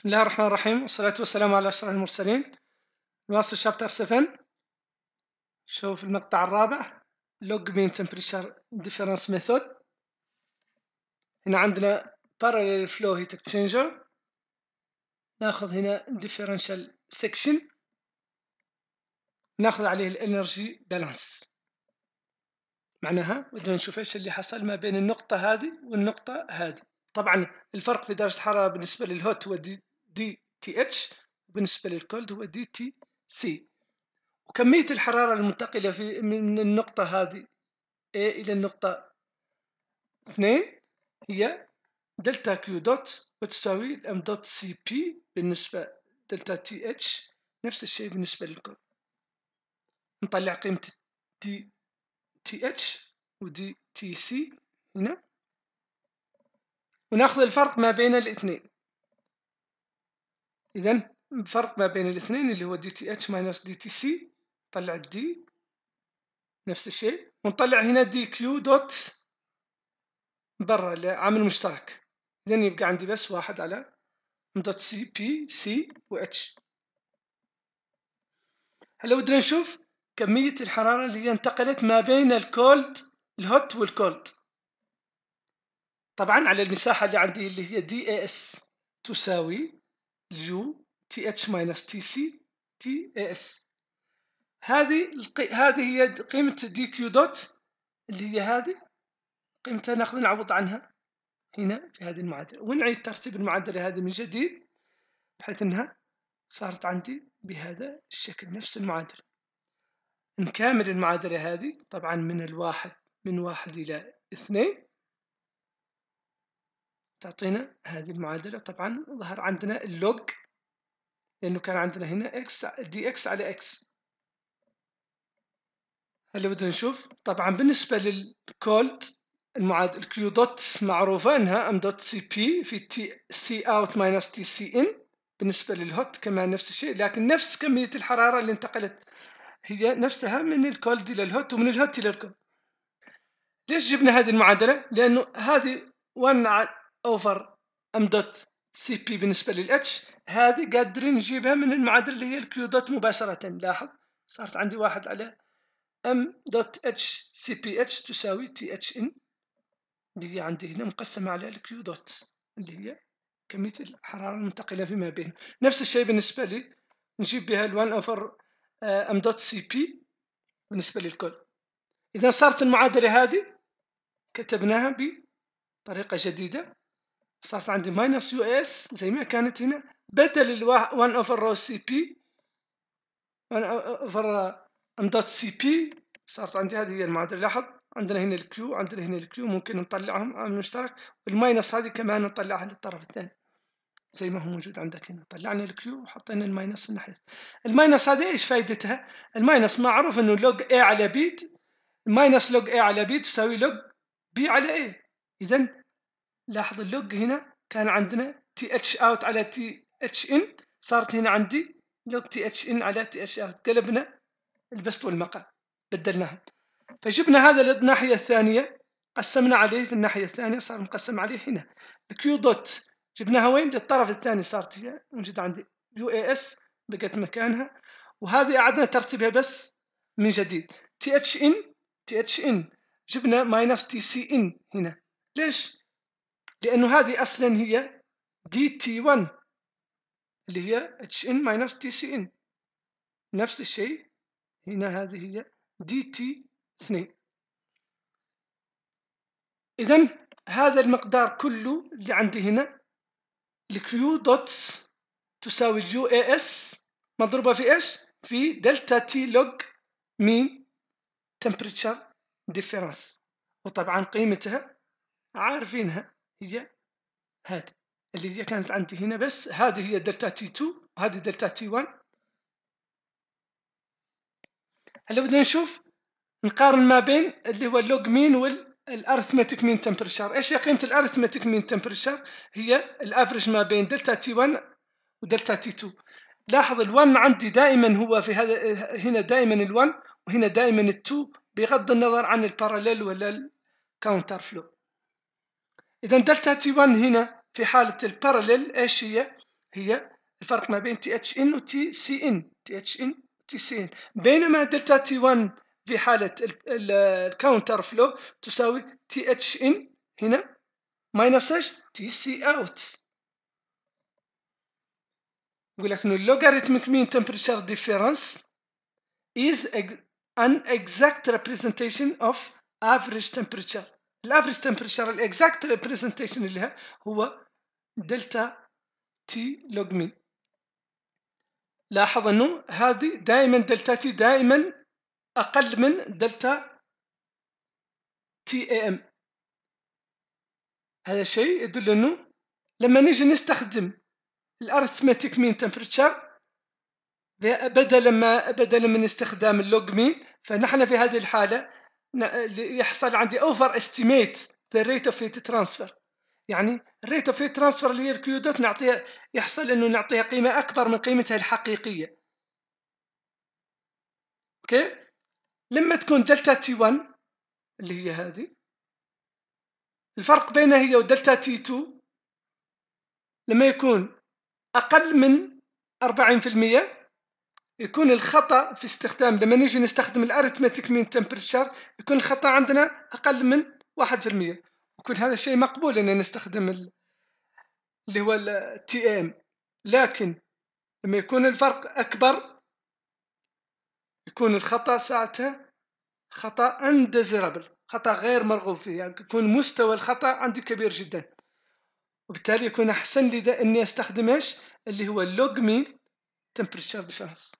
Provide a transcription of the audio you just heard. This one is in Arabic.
بسم الله الرحمن الرحيم والصلاة والسلام على أشرف المرسلين نواصل شابتر 7 شوف المقطع الرابع log mean temperature difference method هنا عندنا parallel flow heat exchanger ناخذ هنا differential section ناخذ عليه الانرجي بالانس معناها ودنا نشوف ايش اللي حصل ما بين النقطة هذه والنقطة هذه طبعا الفرق في درجة الحرارة بالنسبة للهوت هو دي تي اتش بالنسبة للكولد هو دي تي سي وكمية الحرارة المنتقلة في من النقطة هذه A إلى النقطة 2 هي دلتا كيو دوت وتساوي الام دوت سي بي بالنسبة دلتا تي اتش نفس الشيء بالنسبة للكل نطلع قيمة دي تي اتش ودي تي سي هنا وناخذ الفرق ما بين الاثنين اذا الفرق ما بين الاثنين اللي هو دي تي اتش ماينس دي تي سي نطلع الدي نفس الشيء ونطلع هنا دي كيو دوت برا لعامل مشترك اذا يبقى عندي بس واحد على دوت سي بي سي و اتش هلا بدنا نشوف كمية الحرارة اللي هي انتقلت ما بين الكولد الهوت والكولد طبعا على المساحة اللي عندي اللي هي دي اس تساوي اليو تي اتش ماينس تي سي تي اس هذه هذه هي قيمة دي كيو دوت اللي هي هذه قيمتها ناخذ نعوض عنها هنا في هذه المعادلة ونعيد ترتيب المعادلة هذه من جديد بحيث انها صارت عندي بهذا الشكل نفس المعادلة نكامل المعادلة هذه طبعا من الواحد من واحد إلى اثنين تعطينا هذه المعادلة طبعا ظهر عندنا اللوج لأنه كان عندنا هنا x دي x على x هلا بدنا نشوف طبعا بالنسبة للكولد المعادلة q دوت معروفة انها ام دوت سي بي في تي سي اوت ماينس تي سي ان بالنسبة للهوت كمان نفس الشيء لكن نفس كمية الحرارة اللي انتقلت هي نفسها من الكولد إلى الهوت ومن الهوت إلى الكولد ليش جبنا هذه المعادلة؟ لأنه هذه 1 اوفر ام دوت سي بي بالنسبه للاتش هذه قادرين نجيبها من المعادله اللي هي الكيو دوت مباشره لاحظ صارت عندي واحد على ام دوت اتش سي بي اتش تساوي تي اتش ان اللي هي عندي هنا مقسمه على الكيو دوت اللي هي كميه الحراره المنتقله فيما بين نفس الشيء بالنسبه لي نجيب بها ال1 اوفر ام دوت سي بي بالنسبه للكل اذا صارت المعادله هذه كتبناها بطريقه جديده صارت عندي ماينس يو اس زي ما كانت هنا بدل ال 1 اوفر رو سي بي 1 اوفر ام دوت سي بي صارت عندي هذه هي المعادله لاحظ عندنا هنا الكيو عندنا هنا الكيو ممكن نطلعهم عامل مشترك والماينس هذه كمان نطلعها للطرف الثاني زي ما هو موجود عندك هنا طلعنا الكيو وحطينا الماينس في الناحيه الماينس هذه ايش فائدتها الماينس معروف انه لوج اي على بي ماينس لوج اي على بي تساوي لوج بي على اي اذا لاحظ اللوج هنا كان عندنا تي اتش اوت على تي اتش ان صارت هنا عندي لوج تي اتش ان على تي اتش اوت قلبنا البسط والمقال بدلناهم فجبنا هذا للناحية الثانية قسمنا عليه في الناحية الثانية صار مقسم عليه هنا الكيو دوت جبناها وين للطرف الثاني صارت هي موجودة عندي يو اي اس بقت مكانها وهذه أعدنا ترتيبها بس من جديد تي اتش ان تي اتش ان جبنا ماينس تي سي ان هنا ليش؟ لأنه هذه أصلا هي دي تي 1 اللي هي اتش ان ماينس تي سي ان نفس الشيء هنا هذه هي دي تي 2 إذا هذا المقدار كله اللي عندي هنا الكيو دوتس تساوي اليو اي اس مضروبة في ايش؟ في دلتا تي لوج مين تمبريتشر ديفيرنس وطبعا قيمتها عارفينها هي هذه اللي هي كانت عندي هنا بس هذه هي دلتا تي 2 وهذه دلتا تي 1 هلا بدنا نشوف نقارن ما بين اللي هو اللوج مين والارثماتيك مين تمبرشر ايش هي قيمه الارثمتيك مين تمبرشر هي الافرج ما بين دلتا تي 1 ودلتا تي 2 لاحظ ال1 عندي دائما هو في هذا هنا دائما ال1 وهنا دائما ال2 بغض النظر عن الباراليل ولا الكاونتر فلو إذا دلتا تي 1 هنا في حالة الباراليل إيش هي؟ هي الفرق ما بين تي اتش ان وتي سي ان تي اتش ان تي سي ان بينما دلتا تي 1 في حالة الكاونتر فلو تساوي تي اتش ان هنا ماينس ايش؟ تي سي اوت يقول لك انه اللوغاريتمك مين تمبرشر ديفيرنس is an exact representation of average temperature الافريج تمبريتشر الاكزاكت ريبريزنتيشن لها هو دلتا تي لوج مين لاحظ انه هذه دائما دلتا تي دائما اقل من دلتا تي اي ام هذا الشيء يدل انه لما نجي نستخدم الارثماتيك مين تمبريتشر بدلا ما بدلا من استخدام اللوج مين فنحن في هذه الحاله يحصل عندي اوفر استيميت ذا ريت اوف هيت ترانسفير يعني الريت اوف هيت ترانسفير اللي هي الكيودات نعطيها يحصل انه نعطيها قيمه اكبر من قيمتها الحقيقيه اوكي لما تكون دلتا تي 1 اللي هي هذه الفرق بينها هي ودلتا تي 2 لما يكون اقل من 40% يكون الخطا في استخدام لما نيجي نستخدم الارثمتيك مين تمبرتشر يكون الخطا عندنا اقل من واحد في المية يكون هذا الشيء مقبول ان نستخدم اللي هو التي ام لكن لما يكون الفرق اكبر يكون الخطا ساعتها خطا اندزيرابل خطا غير مرغوب فيه يعني يكون مستوى الخطا عندي كبير جدا وبالتالي يكون احسن لي اني استخدم ايش اللي هو اللوج مين temperature difference